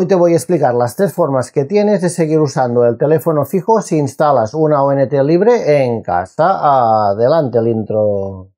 Hoy te voy a explicar las tres formas que tienes de seguir usando el teléfono fijo si instalas una ONT libre en casa. Adelante el intro.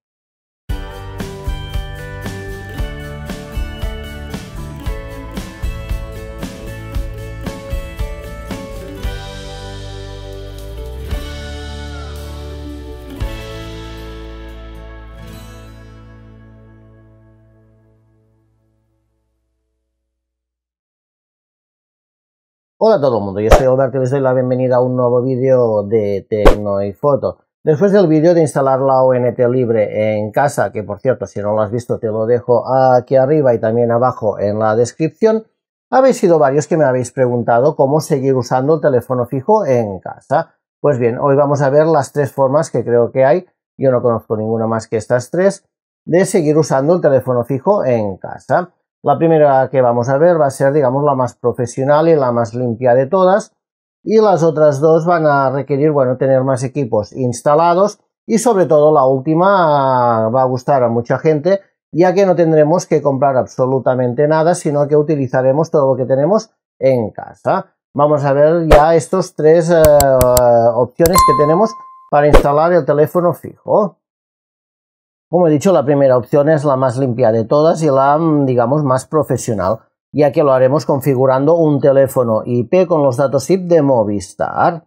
Hola a todo el mundo, yo soy Alberto y les doy la bienvenida a un nuevo vídeo de Tecno y Foto. Después del vídeo de instalar la ONT libre en casa, que por cierto si no lo has visto te lo dejo aquí arriba y también abajo en la descripción, habéis sido varios que me habéis preguntado cómo seguir usando el teléfono fijo en casa. Pues bien, hoy vamos a ver las tres formas que creo que hay, yo no conozco ninguna más que estas tres, de seguir usando el teléfono fijo en casa. La primera que vamos a ver va a ser, digamos, la más profesional y la más limpia de todas. Y las otras dos van a requerir, bueno, tener más equipos instalados. Y sobre todo la última ah, va a gustar a mucha gente, ya que no tendremos que comprar absolutamente nada, sino que utilizaremos todo lo que tenemos en casa. Vamos a ver ya estos tres eh, opciones que tenemos para instalar el teléfono fijo. Como he dicho, la primera opción es la más limpia de todas y la, mm, digamos, más profesional, ya que lo haremos configurando un teléfono IP con los datos IP de Movistar.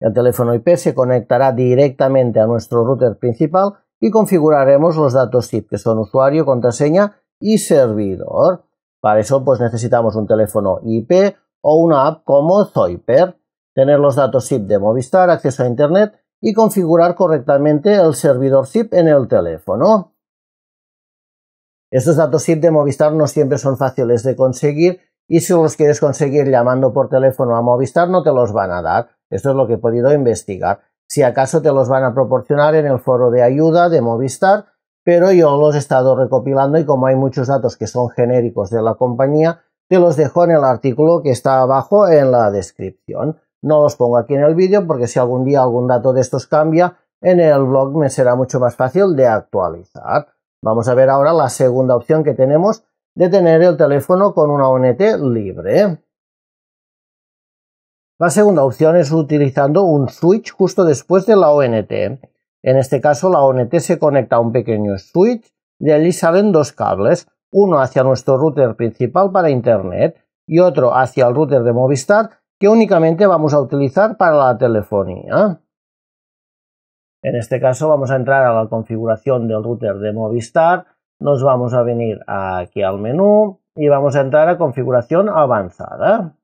El teléfono IP se conectará directamente a nuestro router principal y configuraremos los datos IP, que son usuario, contraseña y servidor. Para eso pues necesitamos un teléfono IP o una app como Zoiper, tener los datos SIP de Movistar, acceso a Internet y configurar correctamente el servidor ZIP en el teléfono. Estos datos ZIP de Movistar no siempre son fáciles de conseguir y si los quieres conseguir llamando por teléfono a Movistar no te los van a dar. Esto es lo que he podido investigar. Si acaso te los van a proporcionar en el foro de ayuda de Movistar, pero yo los he estado recopilando y como hay muchos datos que son genéricos de la compañía, te los dejo en el artículo que está abajo en la descripción. No los pongo aquí en el vídeo porque si algún día algún dato de estos cambia, en el blog me será mucho más fácil de actualizar. Vamos a ver ahora la segunda opción que tenemos de tener el teléfono con una ONT libre. La segunda opción es utilizando un switch justo después de la ONT. En este caso la ONT se conecta a un pequeño switch, de allí salen dos cables, uno hacia nuestro router principal para Internet y otro hacia el router de Movistar que únicamente vamos a utilizar para la telefonía. En este caso vamos a entrar a la configuración del router de Movistar, nos vamos a venir aquí al menú y vamos a entrar a configuración avanzada.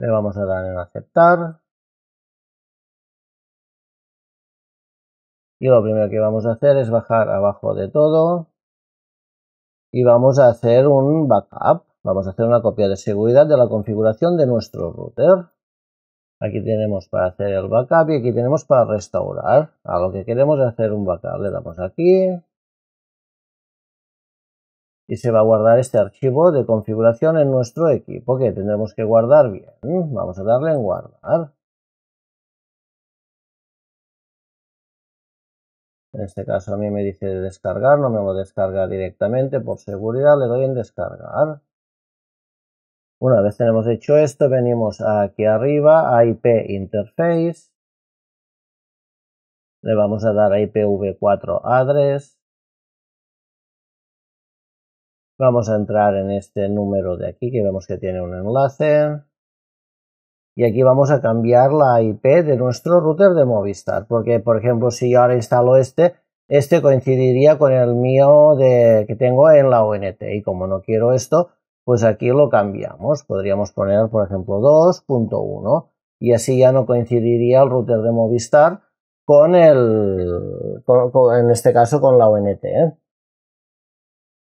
Le vamos a dar en aceptar. Y lo primero que vamos a hacer es bajar abajo de todo y vamos a hacer un backup. Vamos a hacer una copia de seguridad de la configuración de nuestro router. Aquí tenemos para hacer el backup y aquí tenemos para restaurar. A ah, lo que queremos hacer un backup le damos aquí. Y se va a guardar este archivo de configuración en nuestro equipo que tendremos que guardar bien. Vamos a darle en guardar. En este caso a mí me dice descargar, no me lo descarga directamente por seguridad, le doy en descargar. Una vez tenemos hecho esto, venimos aquí arriba a IP Interface. Le vamos a dar a IPv4 address. Vamos a entrar en este número de aquí que vemos que tiene un enlace. Y aquí vamos a cambiar la IP de nuestro router de Movistar. Porque, por ejemplo, si yo ahora instalo este, este coincidiría con el mío de, que tengo en la ONT. Y como no quiero esto, pues aquí lo cambiamos. Podríamos poner, por ejemplo, 2.1 y así ya no coincidiría el router de Movistar con el, en este caso, con la ONT. ¿eh?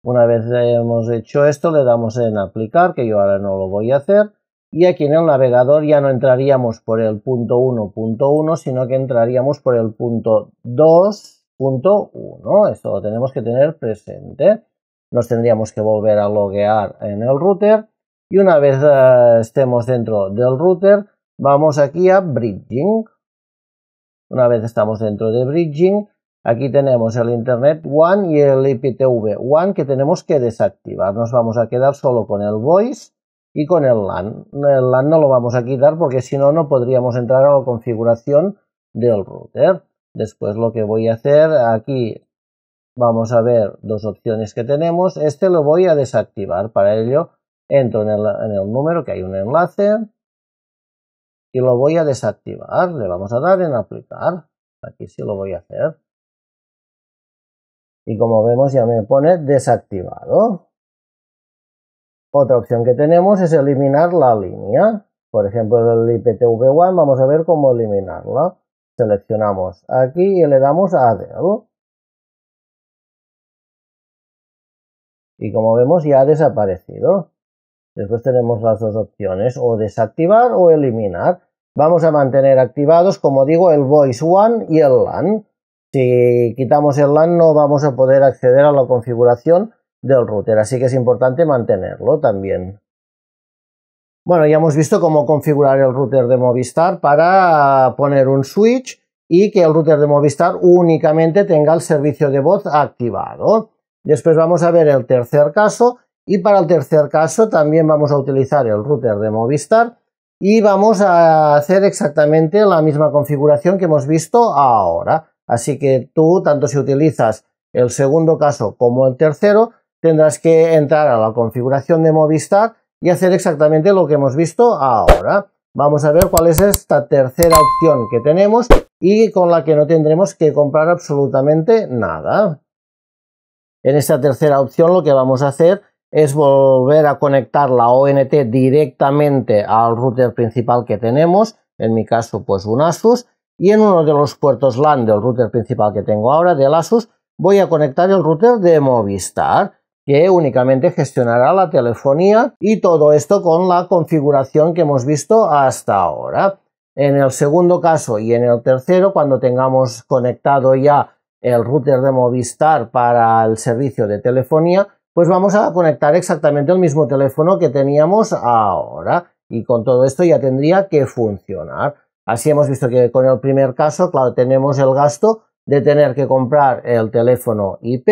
Una vez hemos hecho esto, le damos en aplicar, que yo ahora no lo voy a hacer. Y aquí en el navegador ya no entraríamos por el punto 1.1, sino que entraríamos por el punto 2.1. Esto lo tenemos que tener presente nos tendríamos que volver a loguear en el router y una vez eh, estemos dentro del router vamos aquí a bridging una vez estamos dentro de bridging aquí tenemos el internet one y el IPTV one que tenemos que desactivar nos vamos a quedar solo con el voice y con el LAN. El LAN no lo vamos a quitar porque si no, no podríamos entrar a la configuración del router. Después lo que voy a hacer aquí Vamos a ver dos opciones que tenemos. Este lo voy a desactivar. Para ello, entro en el, número que hay un enlace y lo voy a desactivar. Le vamos a dar en aplicar. Aquí sí lo voy a hacer. Y como vemos ya me pone desactivado. Otra opción que tenemos es eliminar la línea. Por ejemplo, del IPTV1 vamos a ver cómo eliminarla. Seleccionamos aquí y le damos a y como vemos ya ha desaparecido. Después tenemos las dos opciones, o desactivar o eliminar. Vamos a mantener activados, como digo, el Voice One y el LAN. Si quitamos el LAN no vamos a poder acceder a la configuración del router, así que es importante mantenerlo también. Bueno, ya hemos visto cómo configurar el router de Movistar para poner un switch y que el router de Movistar únicamente tenga el servicio de voz activado. Después vamos a ver el tercer caso y para el tercer caso también vamos a utilizar el router de Movistar y vamos a hacer exactamente la misma configuración que hemos visto ahora. Así que tú, tanto si utilizas el segundo caso como el tercero, tendrás que entrar a la configuración de Movistar y hacer exactamente lo que hemos visto ahora. Vamos a ver cuál es esta tercera opción que tenemos y con la que no tendremos que comprar absolutamente nada. En esta tercera opción lo que vamos a hacer es volver a conectar la ONT directamente al router principal que tenemos, en mi caso pues un Asus, y en uno de los puertos LAN del router principal que tengo ahora, del Asus, voy a conectar el router de Movistar, que únicamente gestionará la telefonía y todo esto con la configuración que hemos visto hasta ahora. En el segundo caso y en el tercero, cuando tengamos conectado ya el router de Movistar para el servicio de telefonía, pues vamos a conectar exactamente el mismo teléfono que teníamos ahora y con todo esto ya tendría que funcionar. Así hemos visto que con el primer caso, claro, tenemos el gasto de tener que comprar el teléfono IP.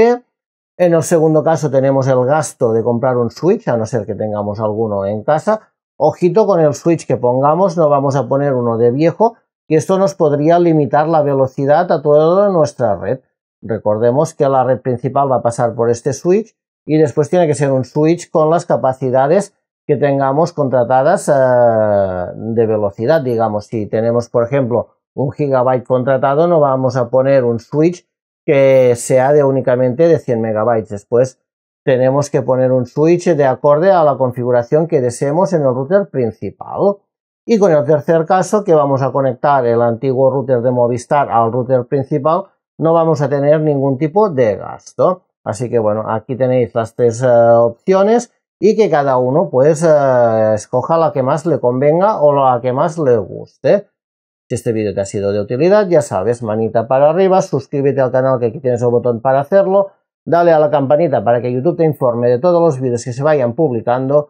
En el segundo caso tenemos el gasto de comprar un switch, a no ser que tengamos alguno en casa. Ojito con el switch que pongamos, no vamos a poner uno de viejo, y esto nos podría limitar la velocidad a toda nuestra red. Recordemos que la red principal va a pasar por este switch y después tiene que ser un switch con las capacidades que tengamos contratadas eh, de velocidad. Digamos, si tenemos, por ejemplo, un gigabyte contratado, no vamos a poner un switch que sea de únicamente de 100 megabytes. Después tenemos que poner un switch de acorde a la configuración que deseemos en el router principal. Y con el tercer caso, que vamos a conectar el antiguo router de Movistar al router principal, no vamos a tener ningún tipo de gasto. Así que bueno, aquí tenéis las tres eh, opciones y que cada uno pues eh, escoja la que más le convenga o la que más le guste. Si este vídeo te ha sido de utilidad, ya sabes, manita para arriba, suscríbete al canal que aquí tienes el botón para hacerlo, dale a la campanita para que YouTube te informe de todos los vídeos que se vayan publicando